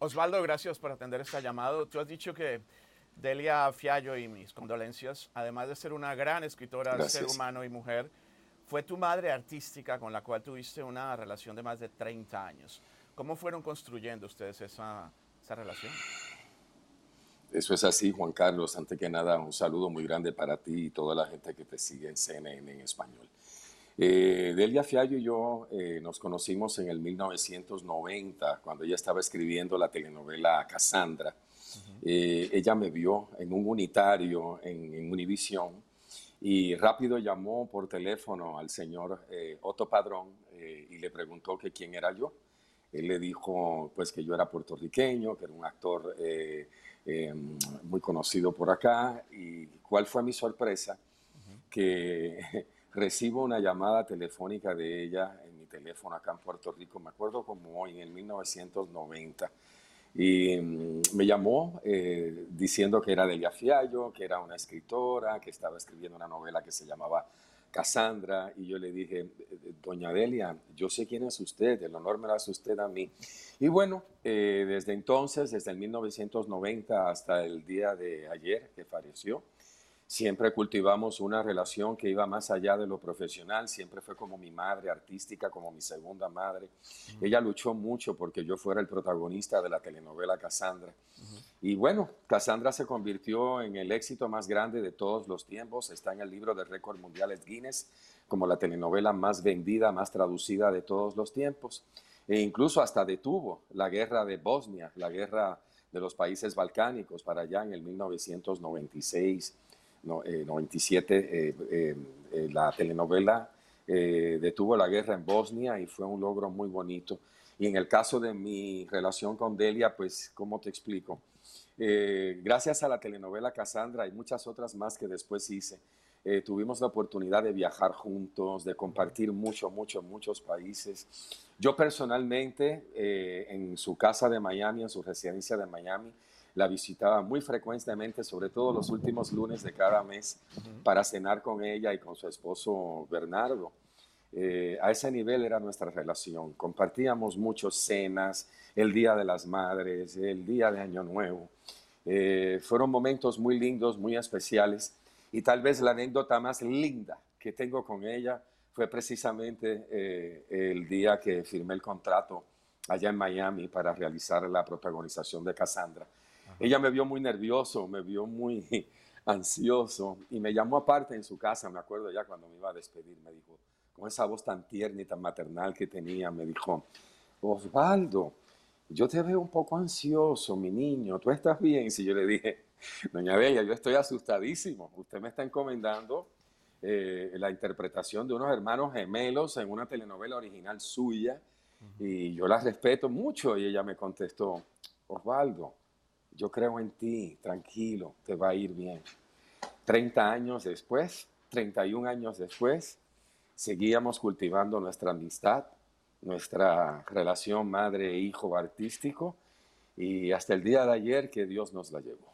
Osvaldo, gracias por atender esta llamado. Tú has dicho que Delia Fiallo y mis condolencias, además de ser una gran escritora, ser humano y mujer, fue tu madre artística con la cual tuviste una relación de más de 30 años. ¿Cómo fueron construyendo ustedes esa, esa relación? Eso es así, Juan Carlos. Ante que nada, un saludo muy grande para ti y toda la gente que te sigue en CNN en español. Eh, Delia Fiallo y yo eh, nos conocimos en el 1990, cuando ella estaba escribiendo la telenovela Cassandra. Eh, ella me vio en un unitario en, en Univisión y rápido llamó por teléfono al señor Otto Padrón y le preguntó que quién era yo. Él le dijo pues que yo era puertorriqueño, que era un actor muy conocido por acá y cuál fue mi sorpresa que Recibo una llamada telefónica de ella en mi teléfono acá en Puerto Rico, me acuerdo como hoy, en el 1990. Y mm, me llamó eh, diciendo que era Delia Fiallo, que era una escritora, que estaba escribiendo una novela que se llamaba Cassandra. Y yo le dije, eh, Doña Delia, yo sé quién es usted, el honor me lo hace usted a mí. Y bueno, eh, desde entonces, desde el 1990 hasta el día de ayer que falleció, Siempre cultivamos una relación que iba más allá de lo profesional, siempre fue como mi madre artística, como mi segunda madre. Ella luchó mucho porque yo fuera el protagonista de la telenovela Cassandra. Y bueno, Cassandra se convirtió en el éxito más grande de todos los tiempos, está en el libro de récord mundiales Guinness como la telenovela más vendida, más traducida de todos los tiempos. E incluso hasta detuvo la guerra de Bosnia, la guerra de los países balcánicos para allá en el 1996 no, 97, eh, eh, eh, la telenovela detuvo la guerra en Bosnia y fue un logro muy bonito. Y en el caso de mi relación con Delia, pues, ¿cómo te explico? gracias a la telenovela Cassandra y muchas otras más que después hice, tuvimos la oportunidad de viajar juntos, de compartir mucho, mucho, muchos países. Yo personalmente, en su casa de Miami, en su residencia de Miami, la visitaba muy frecuentemente, sobre todo los últimos lunes de cada mes, para cenar con ella y con su esposo Bernardo. Eh, a ese nivel era nuestra relación. Compartíamos muchas cenas, el Día de las Madres, el Día de Año Nuevo. Eh, fueron momentos muy lindos, muy especiales. Y tal vez la anécdota más linda que tengo con ella fue precisamente eh, el día que firmé el contrato allá en Miami para realizar la protagonización de Cassandra ella me vio muy nervioso, me vio muy ansioso y me llamó aparte en su casa, me acuerdo ya cuando me iba a despedir, me dijo, con esa voz tan tierna y tan maternal que tenía, me dijo, Osvaldo, yo te veo un poco ansioso, mi niño, ¿tú estás bien? Si yo le dije, doña Bella, yo estoy asustadísimo, usted me está encomendando eh, la interpretación de unos hermanos gemelos en una telenovela original suya y yo la respeto mucho y ella me contestó, Osvaldo, yo creo en ti, tranquilo, te va a ir bien. 30 años después, 31 años después, seguíamos cultivando nuestra amistad, nuestra relación madre-hijo e artístico y hasta el día de ayer que Dios nos la llevó.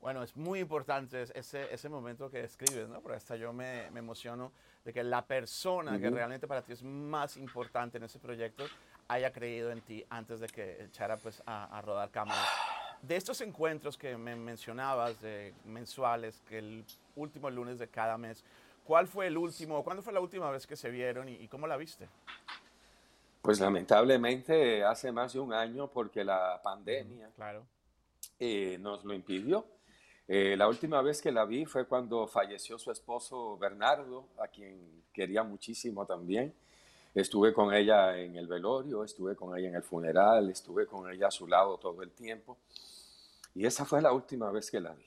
Bueno, es muy importante ese, ese momento que describes, ¿no? Porque hasta yo me, emociono de que la persona que realmente para ti es más importante en ese proyecto haya creído en ti antes de que echara pues, a, a rodar cámaras de estos encuentros que me mencionabas, mensuales, que el último lunes de cada mes, ¿cuál fue el último, cuándo fue la última vez que se vieron y, cómo la viste? Pues lamentablemente hace más de un año porque la pandemia claro. Eh, nos lo impidió. Eh, la última vez que la vi fue cuando falleció su esposo Bernardo, a quien quería muchísimo también. Estuve con ella en el velorio, estuve con ella en el funeral, estuve con ella a su lado todo el tiempo. Y esa fue la última vez que la vi.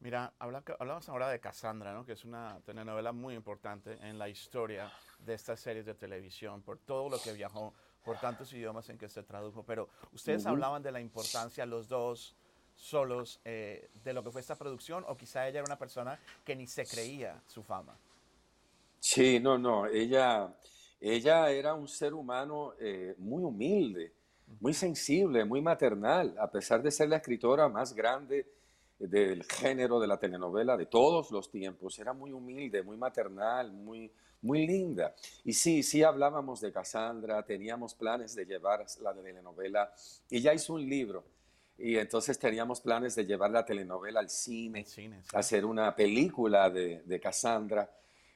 Mira, hablamos ahora de Cassandra, ¿no? que es una telenovela muy importante en la historia de estas series de televisión, por todo lo que viajó, por tantos idiomas en que se tradujo. Pero ustedes hablaban de la importancia, los dos solos, eh, de lo que fue esta producción, o quizá ella era una persona que ni se creía su fama. Sí, no, no, ella, ella era un ser humano eh, muy humilde muy sensible, muy maternal, a pesar de ser la escritora más grande del género de la telenovela de todos los tiempos. Era muy humilde, muy maternal, muy, muy linda. Y sí, sí hablábamos de Cassandra, teníamos planes de llevar la telenovela. y Ella hizo un libro. Y entonces teníamos planes de llevar la telenovela al cine, hacer una película de, de Cassandra.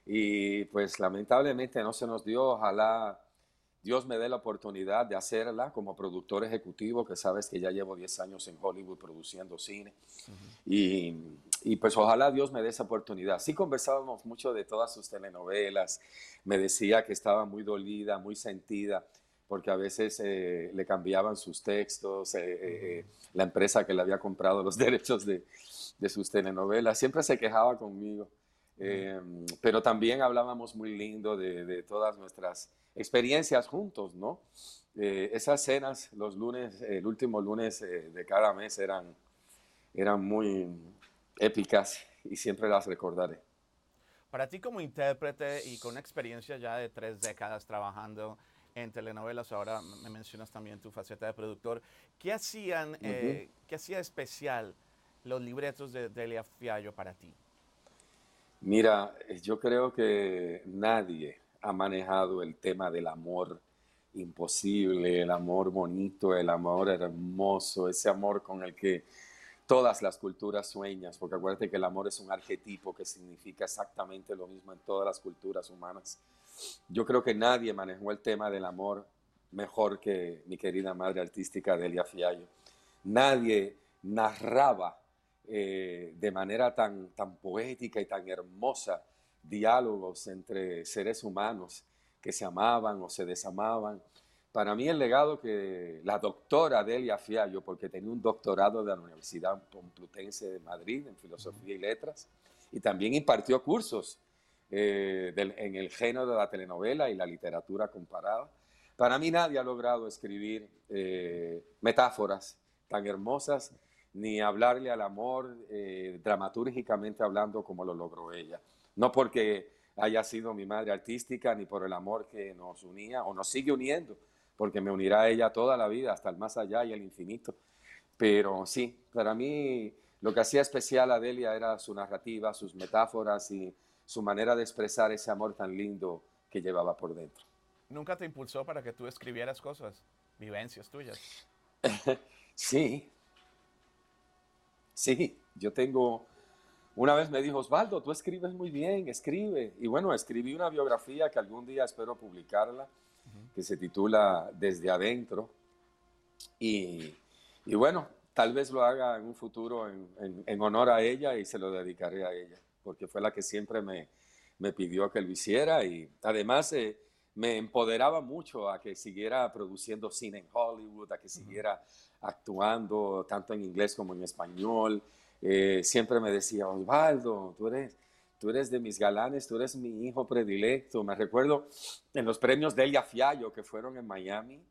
Y pues lamentablemente no se nos dio, ojalá Dios me dé la oportunidad de hacerla como productor ejecutivo, que sabes que ya llevo 10 años en Hollywood produciendo cine. y, pues ojalá Dios me dé esa oportunidad. Sí conversábamos mucho de todas sus telenovelas. Me decía que estaba muy dolida, muy sentida, porque a veces eh, le cambiaban sus textos, eh, eh, la empresa que le había comprado los derechos de, de sus telenovelas. Siempre se quejaba conmigo. Em, pero también hablábamos muy lindo de, todas nuestras experiencias juntos, ¿no? Eh, esas cenas los lunes, el último lunes eh, de cada mes eran, eran muy épicas y siempre las recordaré. Para ti como intérprete y con una experiencia ya de tres décadas trabajando en telenovelas, ahora me mencionas también tu faceta de productor, ¿qué hacían, eh, ¿qué hacía especial los libretos de Delia Fiallo para ti? Mira, eh, yo creo que nadie ha manejado el tema del amor imposible, el amor bonito, el amor hermoso, ese amor con el que todas las culturas sueñan, porque acuérdate que el amor es un arquetipo que significa exactamente lo mismo en todas las culturas humanas. Yo creo que nadie manejó el tema del amor mejor que mi querida madre artística Delia Fiallo. Nadie narraba eh, de manera tan, tan poética y tan hermosa diálogos entre seres humanos que se amaban o se desamaban. Para mí el legado que la doctora Delia Fiallo, porque tenía un doctorado de la Universidad Complutense de Madrid en Filosofía y Letras, y también impartió cursos eh, en el género de la telenovela y la literatura comparada. Para mí nadie ha logrado escribir eh, metáforas tan hermosas ni hablarle al amor eh, dramatúrgicamente hablando como lo logró ella. No porque haya sido mi madre artística, ni por el amor que nos unía o nos sigue uniendo, porque me unirá a ella toda la vida, hasta el más allá y el infinito. Pero sí, para mí lo que hacía especial a Delia era su narrativa, sus metáforas y su manera de expresar ese amor tan lindo que llevaba por dentro. ¿Nunca te impulsó para que tú escribieras cosas, vivencias tuyas? sí, Sí, yo tengo... Una vez me dijo, Osvaldo, tú escribes muy bien, escribe. Y bueno, escribí una biografía que algún día espero publicarla, que se titula Desde Adentro. Y, bueno, tal vez lo haga en un futuro en, honor a ella y se lo dedicaré a ella, porque fue la que siempre me, pidió que lo hiciera. Y además, eh, me empoderaba mucho a que siguiera produciendo cine en Hollywood, a que siguiera actuando tanto en inglés como en español. Eh, siempre me decía, Osvaldo, tú eres, tú eres de mis galanes, tú eres mi hijo predilecto. Me recuerdo en los premios Delia Fiallo que fueron en Miami,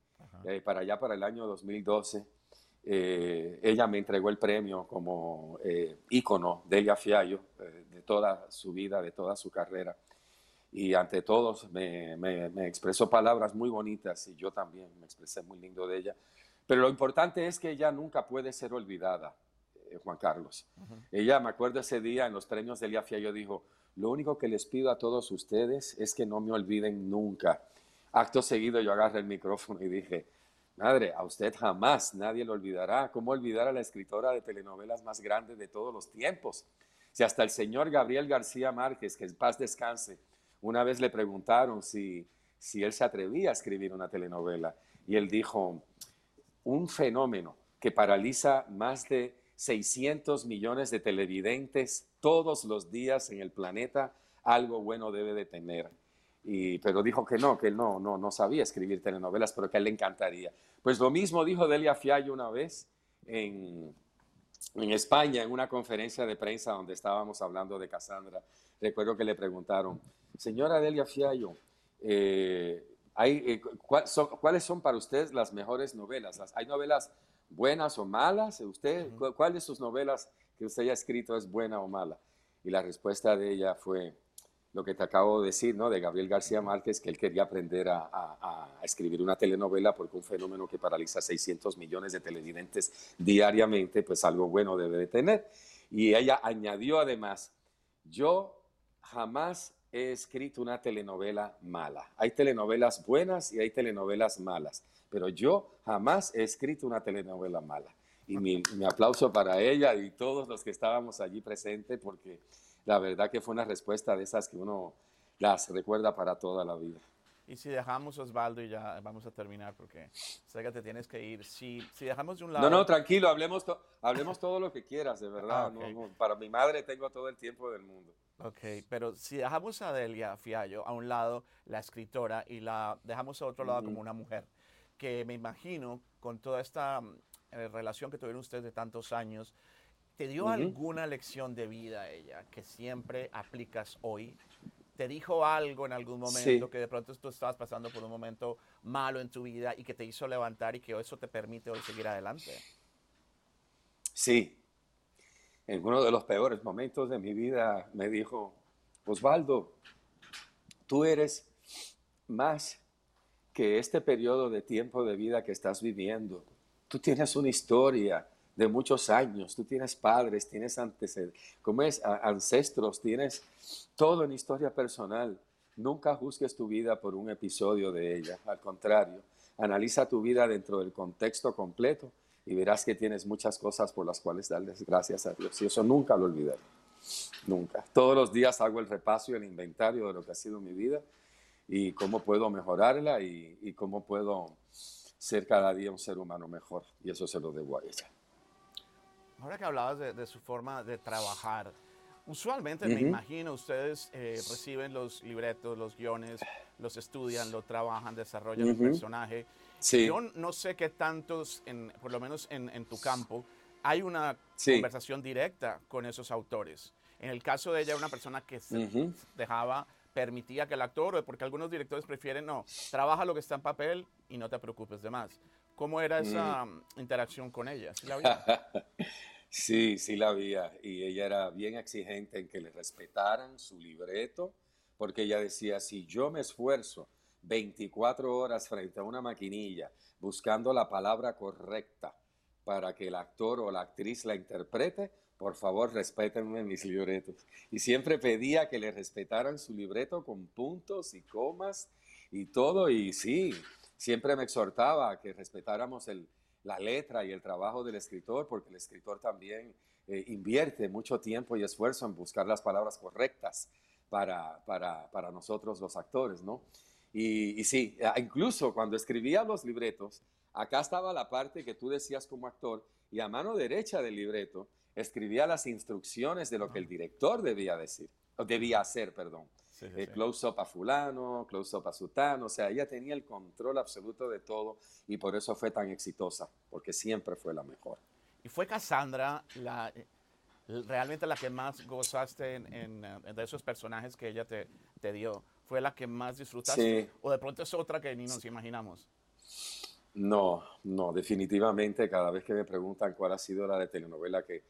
eh, para allá para el año 2012. Eh, ella me entregó el premio como ícono Delia Fiallo de toda su vida, de toda su carrera y ante todos me, expresó palabras muy bonitas y yo también me expresé muy lindo de ella. Pero lo importante es que ella nunca puede ser olvidada, eh, Juan Carlos. Ella, me acuerdo ese día en los premios del IAFIA, yo dijo, lo único que les pido a todos ustedes es que no me olviden nunca. Acto seguido yo agarré el micrófono y dije, madre, a usted jamás nadie lo olvidará. ¿Cómo olvidar a la escritora de telenovelas más grande de todos los tiempos? Si hasta el señor Gabriel García Márquez, que en paz descanse, una vez le preguntaron si, si él se atrevía a escribir una telenovela y él dijo, un fenómeno que paraliza más de 600 millones de televidentes todos los días en el planeta, algo bueno debe de tener. Y, pero dijo que no, que él no, no, no sabía escribir telenovelas, pero que a él le encantaría. Pues lo mismo dijo Delia Fiallo una vez en, en España, en una conferencia de prensa donde estábamos hablando de Cassandra, recuerdo que le preguntaron, señora Delia Fiallo, eh, eh, ¿cuáles son para usted las mejores novelas? ¿Hay novelas buenas o malas? ¿Usted, ¿Cuál de sus novelas que usted haya escrito es buena o mala? Y la respuesta de ella fue, lo que te acabo de decir, ¿no? De Gabriel García Márquez, que él quería aprender a, escribir una telenovela porque un fenómeno que paraliza 600 millones de televidentes diariamente, pues algo bueno debe de tener. Y ella añadió además, yo jamás he escrito una telenovela mala. Hay telenovelas buenas y hay telenovelas malas, pero yo jamás he escrito una telenovela mala. Y mi aplauso para ella y todos los que estábamos allí presentes porque la verdad que fue una respuesta de esas que uno las recuerda para toda la vida. Y si dejamos Osvaldo y ya vamos a terminar porque sé que te tienes que ir. Si, si dejamos de un lado... No, no, tranquilo, hablemos, hablemos todo lo que quieras, de verdad. Ah, para mi madre tengo todo el tiempo del mundo. Ok, pero si dejamos a Delia Fiallo a un lado, la escritora, y la dejamos a otro lado como una mujer, que me imagino con toda esta eh, relación que tuvieron ustedes de tantos años, ¿Te dio alguna lección de vida ella que siempre aplicas hoy? ¿Te dijo algo en algún momento que de pronto tú estabas pasando por un momento malo en tu vida y que te hizo levantar y que eso te permite hoy seguir adelante? Sí. En uno de los peores momentos de mi vida me dijo, Osvaldo, tú eres más que este periodo de tiempo de vida que estás viviendo. Tú tienes una historia de muchos años, tú tienes padres, tienes como ancestros, tienes todo en historia personal. Nunca juzgues tu vida por un episodio de ella, al contrario, analiza tu vida dentro del contexto completo y verás que tienes muchas cosas por las cuales darles gracias a Dios. Y eso nunca lo olvidaré, nunca. Todos los días hago el repaso y el inventario de lo que ha sido mi vida y cómo puedo mejorarla y cómo puedo ser cada día un ser humano mejor. Y eso se lo debo a ella ahora que hablabas de, su forma de trabajar, usualmente me imagino ustedes eh, reciben los libretos, los guiones, los estudian, lo trabajan, desarrollan un el personaje. Sí. Yo no sé qué tantos, en, por lo menos en, tu campo, hay una conversación directa con esos autores. En el caso de ella, una persona que dejaba, permitía que el actor, porque algunos directores prefieren, no, trabaja lo que está en papel y no te preocupes de más. ¿Cómo era esa mm. interacción con ella? Sí, sí la había. Y ella era bien exigente en que le respetaran su libreto, porque ella decía, si yo me esfuerzo 24 horas frente a una maquinilla buscando la palabra correcta para que el actor o la actriz la interprete, por favor respétenme mis libretos. Y siempre pedía que le respetaran su libreto con puntos y comas y todo. Y sí, siempre me exhortaba a que respetáramos el, la letra y el trabajo del escritor, porque el escritor también eh, invierte mucho tiempo y esfuerzo en buscar las palabras correctas para, nosotros los actores, ¿no? Y, sí, incluso cuando escribía los libretos, acá estaba la parte que tú decías como actor, y a mano derecha del libreto escribía las instrucciones de lo que el director debía decir, o debía hacer, perdón. Sí, eh, close-up a fulano, close-up a sutano, o sea, ella tenía el control absoluto de todo y por eso fue tan exitosa, porque siempre fue la mejor. ¿Y fue Cassandra la, eh, realmente la que más gozaste en, eh, de esos personajes que ella te, te, dio? ¿Fue la que más disfrutaste? Sí. ¿O de pronto es otra que ni nos imaginamos? No, no, definitivamente cada vez que me preguntan cuál ha sido la de telenovela que,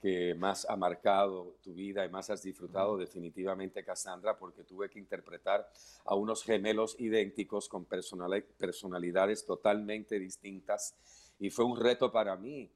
que más ha marcado tu vida y más has disfrutado definitivamente, Cassandra, porque tuve que interpretar a unos gemelos idénticos con personalidades totalmente distintas y fue un reto para mí.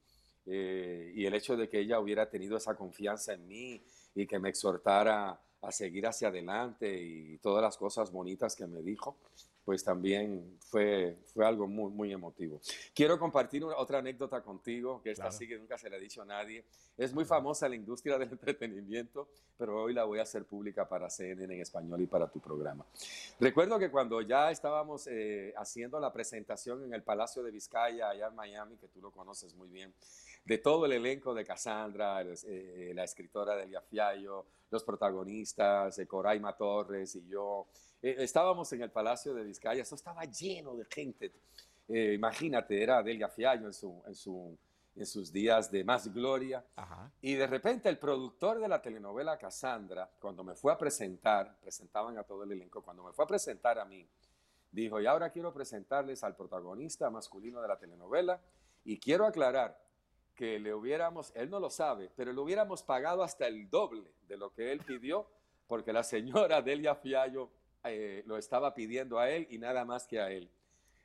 Eh, y el hecho de que ella hubiera tenido esa confianza en mí y que me exhortara a seguir hacia adelante y todas las cosas bonitas que me dijo, pues también fue, fue algo muy, muy emotivo. Quiero compartir otra anécdota contigo, que esta sí que nunca se la ha dicho a nadie. Es muy famosa la industria del entretenimiento, pero hoy la voy a hacer pública para CNN en español y para tu programa. Recuerdo que cuando ya estábamos eh, haciendo la presentación en el Palacio de Vizcaya, allá en Miami, que tú lo conoces muy bien, de todo el elenco de Casandra, eh, la escritora Delia Fiallo, los protagonistas, eh, Coraima Torres y yo. Eh, estábamos en el Palacio de Vizcaya, eso estaba lleno de gente. Eh, imagínate, era Delia Fiallo en, sus días de más gloria. Y de repente el productor de la telenovela Casandra, cuando me fue a presentar, presentaban a todo el elenco, cuando me fue a presentar a mí, dijo, y ahora quiero presentarles al protagonista masculino de la telenovela y quiero aclarar que le hubiéramos, él no lo sabe, pero le hubiéramos pagado hasta el doble de lo que él pidió, porque la señora Delia Fiallo eh, lo estaba pidiendo a él y nada más que a él.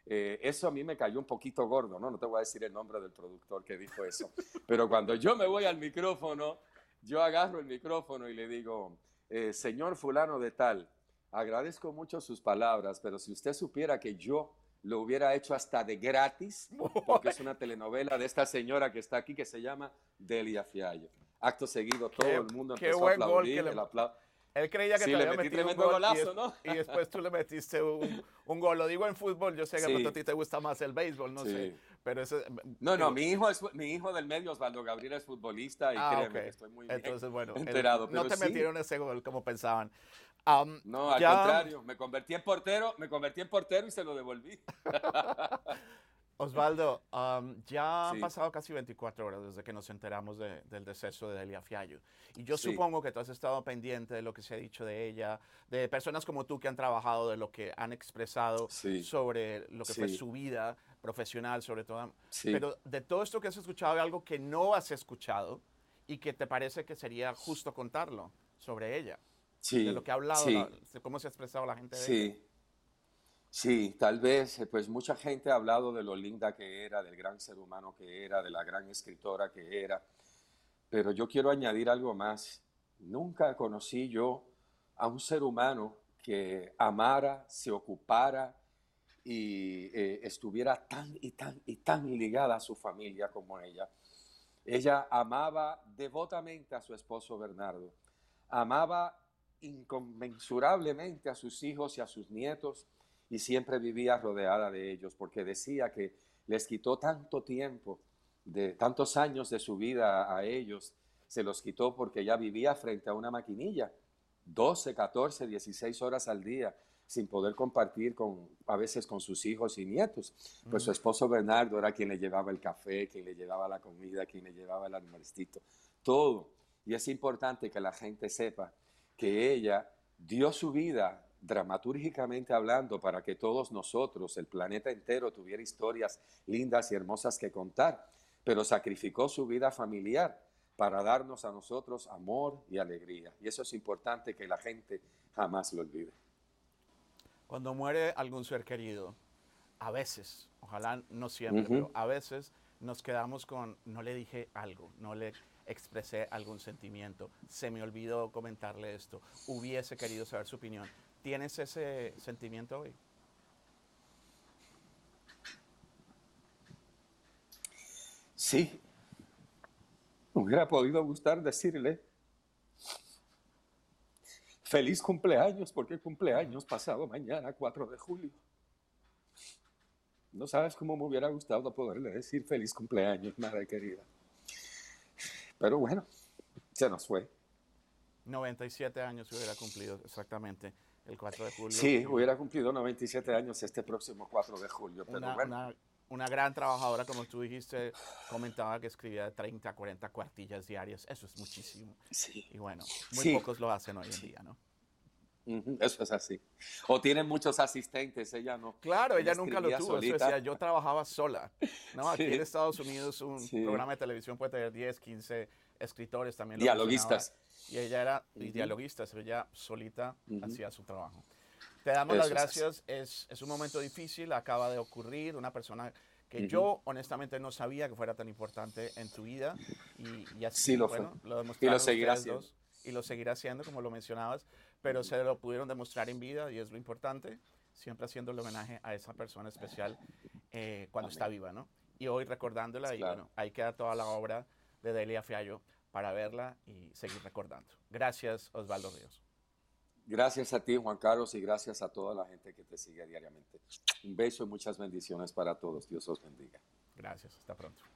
Eh, eso a mí me cayó un poquito gordo, ¿no? No te voy a decir el nombre del productor que dijo eso. Pero cuando yo me voy al micrófono, yo agarro el micrófono y le digo, eh, señor fulano de tal, agradezco mucho sus palabras, pero si usted supiera que yo lo hubiera hecho hasta de gratis, porque es una telenovela de esta señora que está aquí que se llama Delia Fiallo. Acto seguido, todo el mundo empezó qué buen a aplaudir. Gol que le... el Él creía que sí, te le había metido un golazo, ¿no? y, después tú le metiste un, gol. Lo digo en fútbol, yo sé que a ti te gusta más el béisbol, no sé. Pero no, no, mi hijo, es, mi hijo del medio, Osvaldo Gabriel, es futbolista y ah, créeme, okay. estoy muy Entonces, bueno, enterado. no te metieron ese gol como pensaban no, al contrario, me convertí en portero, me convertí en portero y se lo devolví. Osvaldo, ya han pasado casi 24 horas desde que nos enteramos del deceso de Delia Fiallo. Y yo supongo que tú has estado pendiente de lo que se ha dicho de ella, de personas como tú que han trabajado, de lo que han expresado sobre lo que fue su vida profesional, sobre todo. Pero de todo esto que has escuchado, hay algo que no has escuchado y que te parece que sería justo contarlo sobre ella de lo que ha hablado, de cómo se ha expresado la gente. sí, sí, tal vez, eh, pues mucha gente ha hablado de lo linda que era, del gran ser humano que era, de la gran escritora que era, pero yo quiero añadir algo más. Nunca conocí yo a un ser humano que amara, se ocupara y eh, estuviera tan y tan y tan ligada a su familia como ella. Ella amaba devotamente a su esposo Bernardo, amaba inconmensurablemente a sus hijos y a sus nietos y siempre vivía rodeada de ellos porque decía que les quitó tanto tiempo, de tantos años de su vida a ellos, se los quitó porque ya vivía frente a una maquinilla 12, 14, 16 horas al día sin poder compartir con, a veces con sus hijos y nietos. Pues su esposo Bernardo era quien le llevaba el café, quien le llevaba la comida, quien le llevaba el animalcito todo. Y es importante que la gente sepa que ella dio su vida dramatúrgicamente hablando para que todos nosotros, el planeta entero, tuviera historias lindas y hermosas que contar, pero sacrificó su vida familiar para darnos a nosotros amor y alegría. Y eso es importante que la gente jamás lo olvide. Cuando muere algún ser querido, a veces, ojalá no siempre, pero a veces nos quedamos con, no le dije algo, no le expresé algún sentimiento, se me olvidó comentarle esto, hubiese querido saber su opinión. ¿Tienes ese sentimiento hoy? Sí, hubiera podido gustar decirle feliz cumpleaños, porque cumpleaños pasado mañana, 4 de julio. No sabes cómo me hubiera gustado poderle decir feliz cumpleaños, madre querida. Pero bueno, se nos fue. 97 años hubiera cumplido exactamente el 4 de julio. Sí, hubiera cumplido 97 años este próximo 4 de julio. Pero una, gran trabajadora, como tú dijiste, comentaba que escribía 30, 40 cuartillas diarias. Eso es muchísimo. Sí. Y bueno, muy pocos lo hacen hoy en día, ¿no? Eso es así. O tiene muchos asistentes, ella no. Claro, ella nunca lo tuvo. yo trabajaba sola. No, aquí en Estados Unidos un programa de televisión puede tener 10, 15 escritores también. dialoguistas. Y ella era dialogista, dialoguista, pero ella solita hacía su trabajo. Te damos las gracias. Es, un momento difícil, acaba de ocurrir. Una persona que yo honestamente no sabía que fuera tan importante en tu vida. Y, así lo, bueno, fue. lo Y lo seguirá haciendo. Dos, y lo seguirá haciendo, como lo mencionabas pero se lo pudieron demostrar en vida y es lo importante, siempre haciendo el homenaje a esa persona especial eh, cuando está viva, ¿no? Y hoy recordándola y bueno, ahí queda toda la obra de Delia Fiallo para verla y seguir recordando. Gracias, Osvaldo Ríos. Gracias a ti, Juan Carlos, y gracias a toda la gente que te sigue diariamente. Un beso y muchas bendiciones para todos. Dios os bendiga. Gracias, hasta pronto.